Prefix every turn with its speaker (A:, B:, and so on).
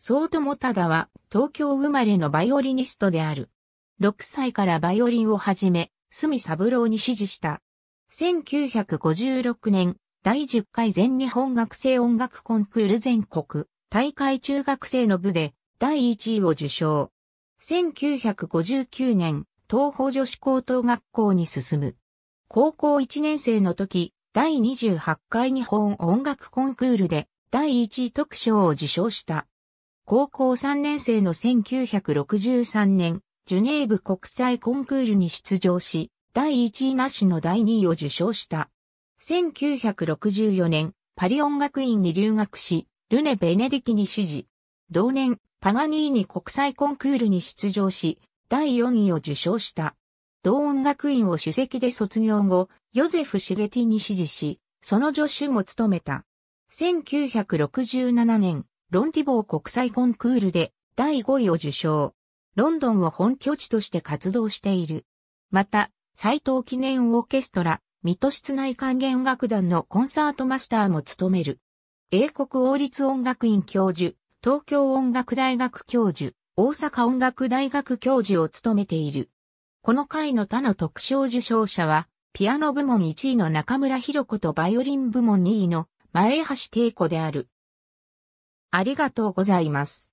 A: 総友忠は東京生まれのバイオリニストである。6
B: 歳からバイオリンを始め、隅三郎に指示した。1956年、第10回全日本学生音楽コンクール全国大会中学生の部で第1位を受賞。1959年、東方女子高等学校に進む。高校1年生の時、第28回日本音楽コンクールで第1位特賞を受賞した。高校3年生の1963年、ジュネーブ国際コンクールに出場し、第1位なしの第2位を受賞した。1964年、パリ音楽院に留学し、ルネ・ベネディキに指示。同年、パガニーニ国際コンクールに出場し、第4位を受賞した。同音楽院を主席で卒業後、ヨゼフ・シゲティに指示し、その助手も務めた。1967年、ロンティボー国際コンクールで第5位を受賞。ロンドンを本拠地として活動している。また、斎藤記念オーケストラ、水戸室内管弦楽団のコンサートマスターも務める。英国王立音楽院教授、東京音楽大学教授、大阪音楽大学教授を務めている。この回の他の特賞受賞者は、ピアノ部門1位の中村博子
A: とバイオリン部門2位の前橋恵子である。ありがとうございます。